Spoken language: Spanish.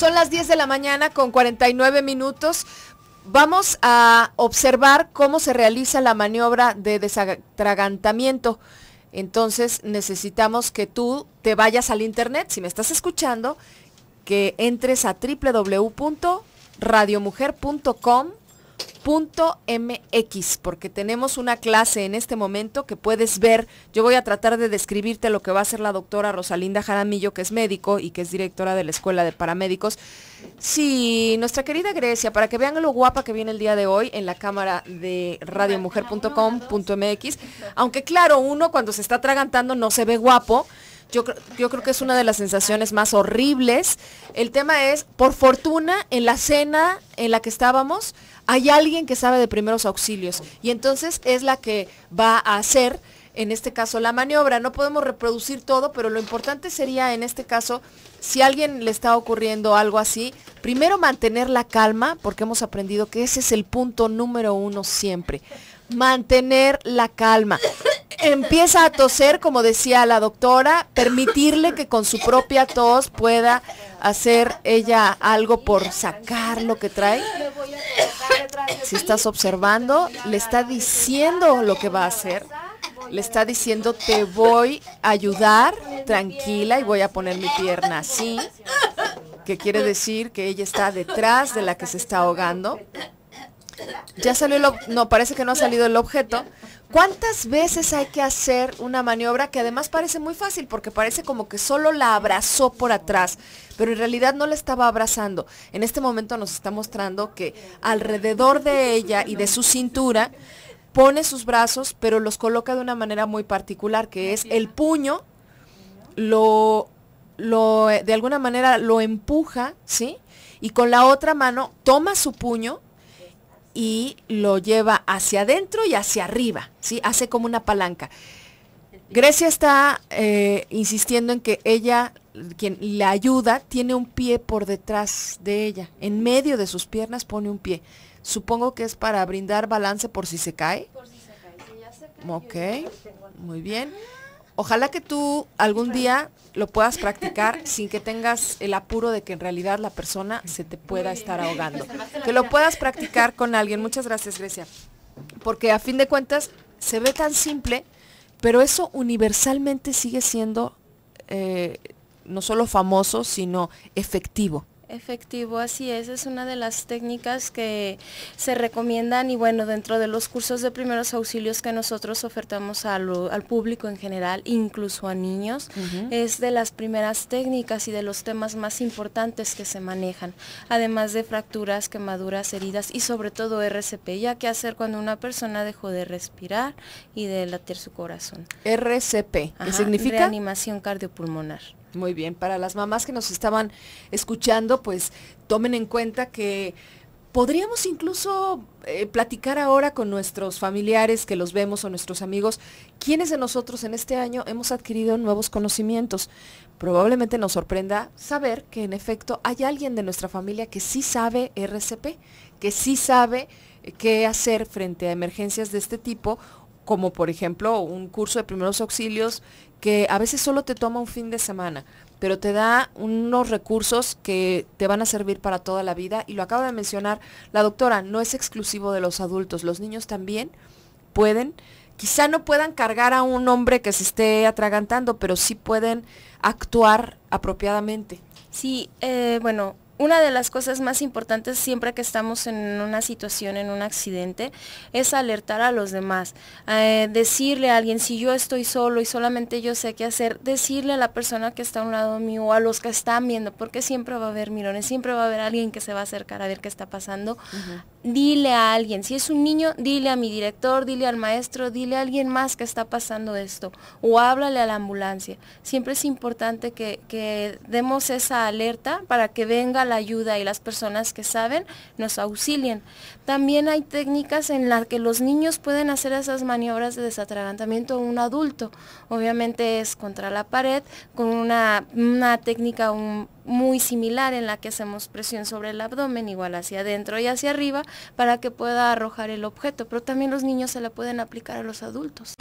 Son las 10 de la mañana con 49 minutos. Vamos a observar cómo se realiza la maniobra de desatragantamiento. Entonces necesitamos que tú te vayas al internet, si me estás escuchando, que entres a www.radiomujer.com .mx porque tenemos una clase en este momento que puedes ver. Yo voy a tratar de describirte lo que va a hacer la doctora Rosalinda Jaramillo, que es médico y que es directora de la Escuela de Paramédicos. Sí, nuestra querida Grecia, para que vean lo guapa que viene el día de hoy en la cámara de radiomujer.com.mx. Aunque claro, uno cuando se está tragantando no se ve guapo. Yo, creo que es una de las sensaciones más horribles. El tema es, por fortuna, en la cena en la que estábamos, hay alguien que sabe de primeros auxilios y entonces es la que va a hacer en este caso la maniobra. No podemos reproducir todo, pero lo importante sería en este caso, si a alguien le está ocurriendo algo así, primero mantener la calma, porque hemos aprendido que ese es el punto número uno siempre. Mantener la calma empieza a toser, como decía la doctora, permitirle que con su propia tos pueda hacer ella algo por sacar lo que trae. Si estás observando, le está diciendo lo que va a hacer. Le está diciendo, te voy a ayudar, tranquila, y voy a poner mi pierna así, que quiere decir que ella está detrás de la que se está ahogando. Ya salió el no, parece que no ha salido el objeto. ¿Cuántas veces hay que hacer una maniobra que además parece muy fácil porque parece como que solo la abrazó por atrás, pero en realidad no la estaba abrazando? En este momento nos está mostrando que alrededor de ella y de su cintura pone sus brazos, pero los coloca de una manera muy particular, que es el puño lo lo eh, de alguna manera lo empuja, ¿sí? Y con la otra mano toma su puño y lo lleva hacia adentro y hacia arriba, ¿sí? Hace como una palanca. Grecia está eh, insistiendo en que ella, quien la ayuda, tiene un pie por detrás de ella. En medio de sus piernas pone un pie. Supongo que es para brindar balance por si se cae. Por si se cae. Si ya se cae. ok, muy bien. Ojalá que tú algún día lo puedas practicar sin que tengas el apuro de que en realidad la persona se te pueda estar ahogando. Que lo puedas practicar con alguien. Muchas gracias, Grecia. Porque a fin de cuentas se ve tan simple, pero eso universalmente sigue siendo eh, no solo famoso, sino efectivo. Efectivo, así es, es una de las técnicas que se recomiendan y bueno, dentro de los cursos de primeros auxilios que nosotros ofertamos al, público en general, incluso a niños, es de las primeras técnicas y de los temas más importantes que se manejan, además de fracturas, quemaduras, heridas y sobre todo RCP, ya que hacer cuando una persona dejó de respirar y de latir su corazón. RCP, ¿qué significa? Reanimación cardiopulmonar. Muy bien, para las mamás que nos estaban escuchando, pues tomen en cuenta que podríamos incluso eh, platicar ahora con nuestros familiares que los vemos o nuestros amigos, quiénes de nosotros en este año hemos adquirido nuevos conocimientos. Probablemente nos sorprenda saber que en efecto hay alguien de nuestra familia que sí sabe RCP, que sí sabe eh, qué hacer frente a emergencias de este tipo como por ejemplo un curso de primeros auxilios que a veces solo te toma un fin de semana, pero te da unos recursos que te van a servir para toda la vida. Y lo acaba de mencionar la doctora, no es exclusivo de los adultos, los niños también pueden quizá no puedan cargar a un hombre que se esté atragantando, pero sí pueden actuar apropiadamente. Sí, eh, bueno, una de las cosas más importantes siempre que estamos en una situación, en un accidente, es alertar a los demás. Eh, decirle a alguien, si yo estoy solo y solamente yo sé qué hacer, decirle a la persona que está a un lado mío o a los que están viendo, porque siempre va a haber mirones, siempre va a haber alguien que se va a acercar a ver qué está pasando dile a alguien, si es un niño, dile a mi director, dile al maestro, dile a alguien más que está pasando esto, o háblale a la ambulancia. Siempre es importante que, demos esa alerta para que venga la ayuda y las personas que saben nos auxilien. También hay técnicas en las que los niños pueden hacer esas maniobras de desatragantamiento un adulto. Obviamente es contra la pared, con una, una técnica un muy similar en la que hacemos presión sobre el abdomen, igual hacia adentro y hacia arriba, para que pueda arrojar el objeto, pero también los niños se la pueden aplicar a los adultos.